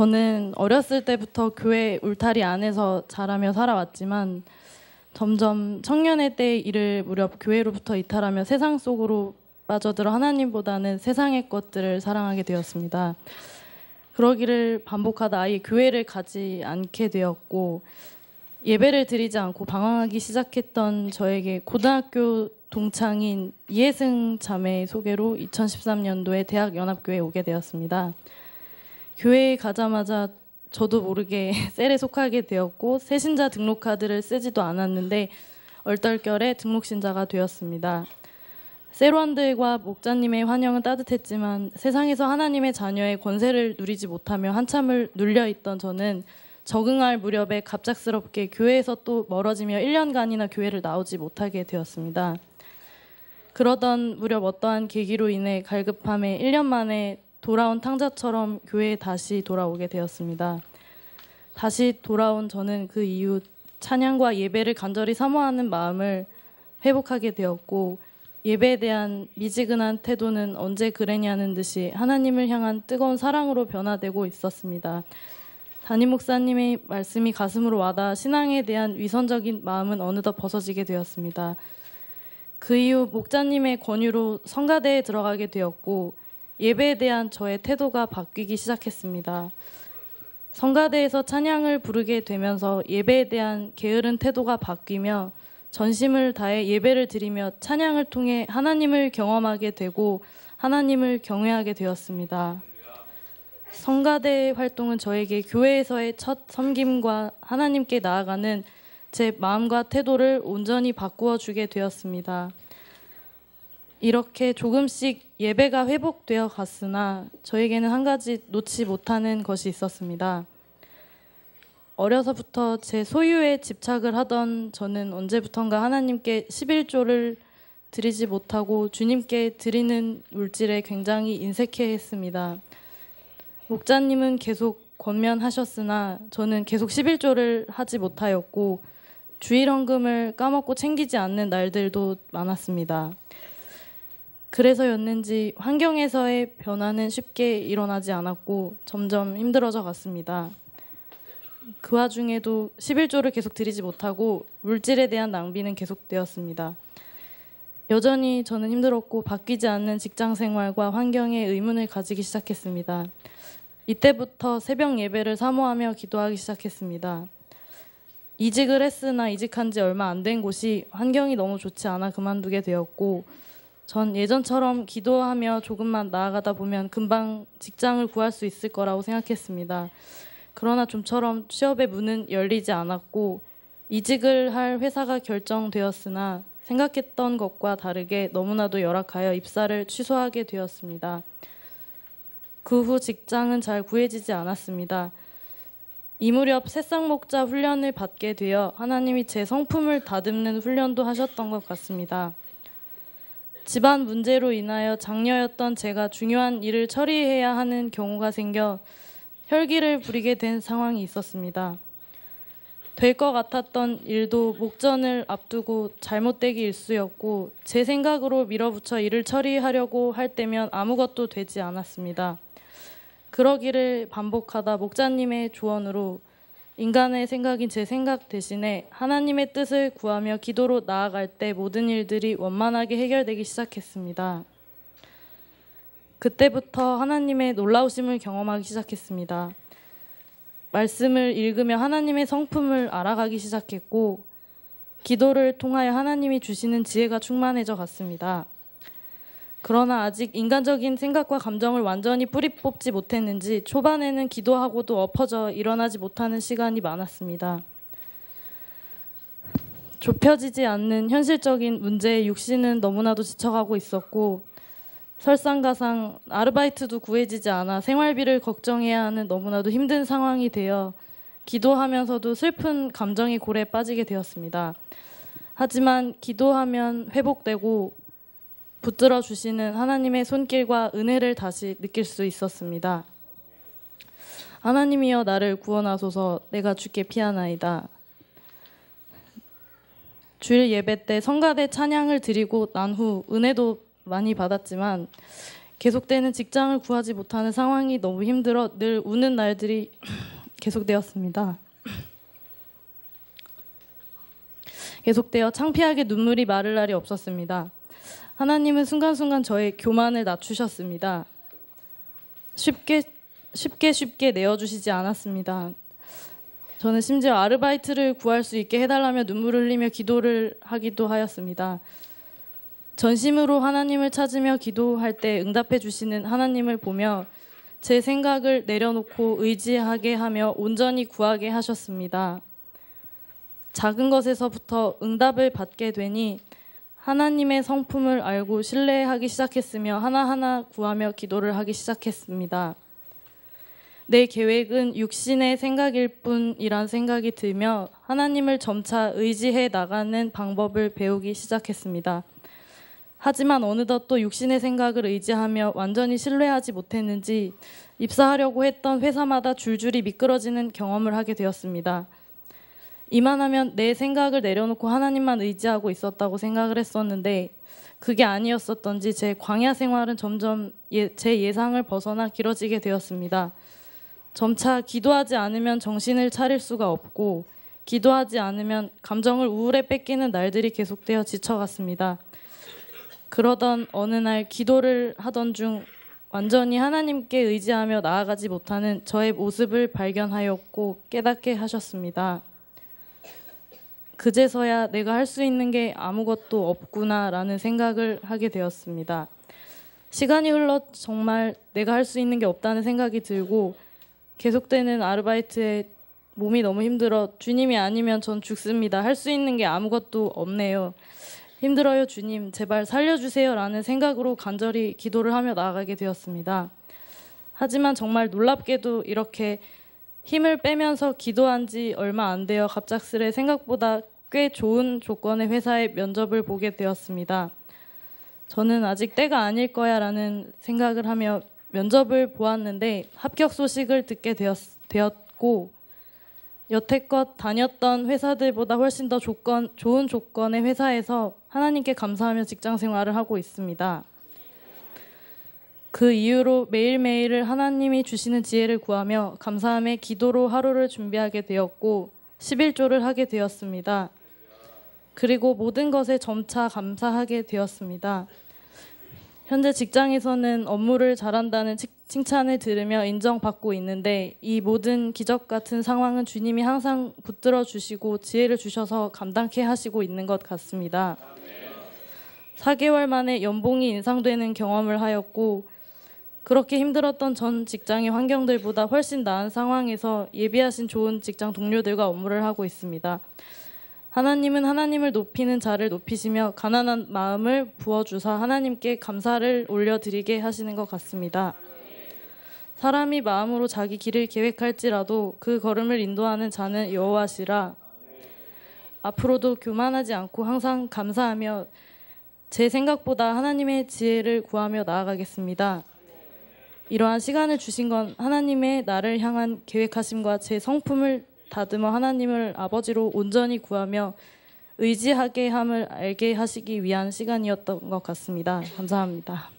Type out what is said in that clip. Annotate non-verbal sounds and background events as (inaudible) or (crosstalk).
저는 어렸을 때부터 교회 울타리 안에서 자라며 살아왔지만 점점 청년의 때 이를 무렵 교회로부터 이탈하며 세상 속으로 빠져들어 하나님보다는 세상의 것들을 사랑하게 되었습니다. 그러기를 반복하다 아예 교회를 가지 않게 되었고 예배를 드리지 않고 방황하기 시작했던 저에게 고등학교 동창인 이혜승 자매의 소개로 2013년도에 대학 연합교회에 오게 되었습니다. 교회에 가자마자 저도 모르게 (laughs) 셀에 속하게 되었고 새신자 등록 카드를 쓰지도 않았는데 얼떨결에 등록 신자가 되었습니다. 세로안들과 목자님의 환영은 따뜻했지만 세상에서 하나님의 자녀의 권세를 누리지 못하며 한참을 눌려있던 저는 적응할 무렵에 갑작스럽게 교회에서 또 멀어지며 1년간이나 교회를 나오지 못하게 되었습니다. 그러던 무렵 어떠한 계기로 인해 갈급함에 1년 만에 돌아온 탕자처럼 교회에 다시 돌아오게 되었습니다. 다시 돌아온 저는 그 이후 찬양과 예배를 간절히 사모하는 마음을 회복하게 되었고 예배에 대한 미지근한 태도는 언제 그랬냐는 듯이 하나님을 향한 뜨거운 사랑으로 변화되고 있었습니다. 담임 목사님의 말씀이 가슴으로 와닿아 신앙에 대한 위선적인 마음은 어느덧 벗어지게 되었습니다. 그 이후 목자님의 권유로 성가대에 들어가게 되었고 예배에 대한 저의 태도가 바뀌기 시작했습니다. 성가대에서 찬양을 부르게 되면서 예배에 대한 게으른 태도가 바뀌며 전심을 다해 예배를 드리며 찬양을 통해 하나님을 경험하게 되고 하나님을 경외하게 되었습니다. 성가대 활동은 저에게 교회에서의 첫 섬김과 하나님께 나아가는 제 마음과 태도를 온전히 바꾸어 주게 되었습니다. 이렇게 조금씩 예배가 회복되어 갔으나 저에게는 한 가지 놓지 못하는 것이 있었습니다. 어려서부터 제 소유에 집착을 하던 저는 언제부턴가 하나님께 11조를 드리지 못하고 주님께 드리는 물질에 굉장히 인색해 했습니다. 목자님은 계속 권면하셨으나 저는 계속 11조를 하지 못하였고 주일헌금을 까먹고 챙기지 않는 날들도 많았습니다. 그래서였는지 환경에서의 변화는 쉽게 일어나지 않았고 점점 힘들어져 갔습니다. 그 와중에도 11조를 계속 들이지 못하고 물질에 대한 낭비는 계속되었습니다. 여전히 저는 힘들었고 바뀌지 않는 직장 생활과 환경에 의문을 가지기 시작했습니다. 이때부터 새벽 예배를 사모하며 기도하기 시작했습니다. 이직을 했으나 이직한 지 얼마 안 된 곳이 환경이 너무 좋지 않아 그만두게 되었고 전 예전처럼 기도하며 조금만 나아가다 보면 금방 직장을 구할 수 있을 거라고 생각했습니다. 그러나 좀처럼 취업의 문은 열리지 않았고 이직을 할 회사가 결정되었으나 생각했던 것과 다르게 너무나도 열악하여 입사를 취소하게 되었습니다. 그 후 직장은 잘 구해지지 않았습니다. 이 무렵 새싹목자 훈련을 받게 되어 하나님이 제 성품을 다듬는 훈련도 하셨던 것 같습니다. 집안 문제로 인하여 장녀였던 제가 중요한 일을 처리해야 하는 경우가 생겨 혈기를 부리게 된 상황이 있었습니다. 될 것 같았던 일도 목전을 앞두고 잘못되기 일쑤였고 제 생각으로 밀어붙여 일을 처리하려고 할 때면 아무것도 되지 않았습니다. 그러기를 반복하다 목자님의 조언으로 인간의 생각인 제 생각 대신에 하나님의 뜻을 구하며 기도로 나아갈 때 모든 일들이 원만하게 해결되기 시작했습니다. 그때부터 하나님의 놀라우심을 경험하기 시작했습니다. 말씀을 읽으며 하나님의 성품을 알아가기 시작했고, 기도를 통하여 하나님이 주시는 지혜가 충만해져 갔습니다. 그러나 아직 인간적인 생각과 감정을 완전히 뿌리 뽑지 못했는지 초반에는 기도하고도 엎어져 일어나지 못하는 시간이 많았습니다. 좁혀지지 않는 현실적인 문제에 육신은 너무나도 지쳐가고 있었고 설상가상 아르바이트도 구해지지 않아 생활비를 걱정해야 하는 너무나도 힘든 상황이 되어 기도하면서도 슬픈 감정의 골에 빠지게 되었습니다. 하지만 기도하면 회복되고 붙들어 주시는 하나님의 손길과 은혜를 다시 느낄 수 있었습니다. 하나님이여 나를 구원하소서 내가 주께 피하나이다. 주일 예배 때 성가대 찬양을 드리고 난 후 은혜도 많이 받았지만 계속되는 직장을 구하지 못하는 상황이 너무 힘들어 늘 우는 날들이 (clears throat) 계속되었습니다. 계속되어 창피하게 눈물이 마를 날이 없었습니다. 하나님은 순간순간 저의 교만을 낮추셨습니다. 쉽게 쉽게 쉽게 내어주시지 않았습니다. 저는 심지어 아르바이트를 구할 수 있게 해달라며 눈물을 흘리며 기도를 하기도 하였습니다. 전심으로 하나님을 찾으며 기도할 때 응답해 주시는 하나님을 보며 제 생각을 내려놓고 의지하게 하며 온전히 구하게 하셨습니다. 작은 것에서부터 응답을 받게 되니 하나님의 성품을 알고 신뢰하기 시작했으며 하나하나 구하며 기도를 하기 시작했습니다. 내 계획은 육신의 생각일 뿐이란 생각이 들며 하나님을 점차 의지해 나가는 방법을 배우기 시작했습니다. 하지만 어느덧 또 육신의 생각을 의지하며 완전히 신뢰하지 못했는지 입사하려고 했던 회사마다 줄줄이 미끄러지는 경험을 하게 되었습니다. 이만하면 내 생각을 내려놓고 하나님만 의지하고 있었다고 생각을 했었는데 그게 아니었었던지 제 광야 생활은 점점 예, 제 예상을 벗어나 길어지게 되었습니다. 점차 기도하지 않으면 정신을 차릴 수가 없고 기도하지 않으면 감정을 우울에 뺏기는 날들이 계속되어 지쳐갔습니다. 그러던 어느 날 기도를 하던 중 완전히 하나님께 의지하며 나아가지 못하는 저의 모습을 발견하였고 깨닫게 하셨습니다. 그제서야 내가 할 수 있는 게 아무것도 없구나라는 생각을 하게 되었습니다. 시간이 흘러 정말 내가 할 수 있는 게 없다는 생각이 들고 계속되는 아르바이트에 몸이 너무 힘들어 주님이 아니면 전 죽습니다. 할 수 있는 게 아무것도 없네요. 힘들어요 주님 제발 살려주세요라는 생각으로 간절히 기도를 하며 나아가게 되었습니다. 하지만 정말 놀랍게도 이렇게 힘을 빼면서 기도한 지 얼마 안 되어 갑작스레 생각보다 꽤 좋은 조건의 회사에 면접을 보게 되었습니다. 저는 아직 때가 아닐 거야라는 생각을 하며 면접을 보았는데 합격 소식을 듣게 되었, 되었고 여태껏 다녔던 회사들보다 훨씬 더 조건, 좋은 조건의 회사에서 하나님께 감사하며 직장 생활을 하고 있습니다. 그 이후로 매일매일을 하나님이 주시는 지혜를 구하며 감사함의 기도로 하루를 준비하게 되었고 11조를 하게 되었습니다. 그리고 모든 것에 점차 감사하게 되었습니다. 현재 직장에서는 업무를 잘한다는 칭찬을 들으며 인정받고 있는데 이 모든 기적 같은 상황은 주님이 항상 붙들어 주시고 지혜를 주셔서 감당케 하시고 있는 것 같습니다. 4개월 만에 연봉이 인상되는 경험을 하였고 그렇게 힘들었던 전 직장의 환경들보다 훨씬 나은 상황에서 예비하신 좋은 직장 동료들과 업무를 하고 있습니다. 하나님은 하나님을 높이는 자를 높이시며 가난한 마음을 부어주사 하나님께 감사를 올려드리게 하시는 것 같습니다. 사람이 마음으로 자기 길을 계획할지라도 그 걸음을 인도하는 자는 여호와시라. 앞으로도 교만하지 않고 항상 감사하며 제 생각보다 하나님의 지혜를 구하며 나아가겠습니다. 이러한 시간을 주신 건 하나님의 나를 향한 계획하심과 제 성품을 다듬어 하나님을 아버지로 온전히 구하며 의지하게 함을 알게 하시기 위한 시간이었던 것 같습니다. 감사합니다.